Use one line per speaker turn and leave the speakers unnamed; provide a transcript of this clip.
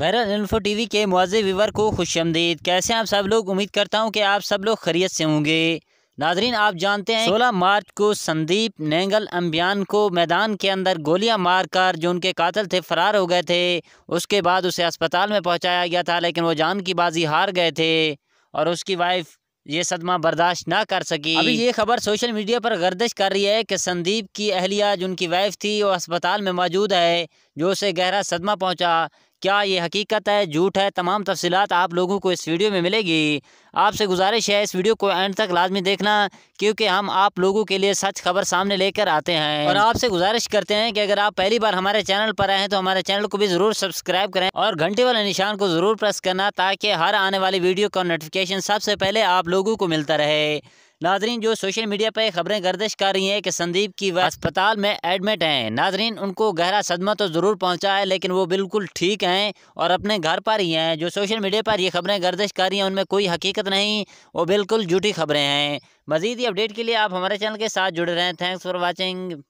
viral info TV के मुआजे Weaver को खुश आमदीद कैसे आप सब लोग उम्मीद करता हूँ कि आप सब लोग खरीत से होंगे नाजरीन आप जानते हैं 16 मार्च को संदीप नेंगल अम्बियान को मैदान के अंदर गोलियां मारकर जो उनके कातल थे फरार हो गए थे उसके बाद उसे अस्पताल में पहुंचाया गया था लेकिन वो जान की बाजी हार गए थे और उसकी वाइफ ये सदमा बर्दाश्त ना कर सकी अभी ये खबर सोशल मीडिया पर गर्दिश कर रही है कि संदीप की अहलिया जो उनकी वाइफ थी वो अस्पताल में मौजूद है जो उसे गहरा सदमा पहुंचा क्या ये हकीकत है झूठ है तमाम तफसीत आप लोगों को इस वीडियो में मिलेगी आपसे गुजारिश है इस वीडियो को एंड तक लाजमी देखना क्योंकि हम आप लोगों के लिए सच खबर सामने लेकर आते हैं और आपसे गुजारिश करते हैं कि अगर आप पहली बार हमारे चैनल पर आए हैं तो हमारे चैनल को भी ज़रूर सब्सक्राइब करें और घंटे वाले निशान को ज़रूर प्रेस करना ताकि हर आने वाली वीडियो का नोटिफिकेशन सबसे पहले आप लोगों को मिलता रहे नाजरीन जो सोशल मीडिया पर खबरें गर्दिश कर रही हैं कि संदीप की वह अस्पताल में एडमिट हैं नाजरीन उनको गहरा सदमा तो ज़रूर पहुंचा है लेकिन वो बिल्कुल ठीक हैं और अपने घर पर ही हैं जो सोशल मीडिया पर ये खबरें गर्दिश कर रही हैं उनमें कोई हकीकत नहीं वो बिल्कुल झूठी खबरें हैं मज़ीद अपडेट के लिए आप हमारे चैनल के साथ जुड़े रहें थैंक्स फॉर वॉचिंग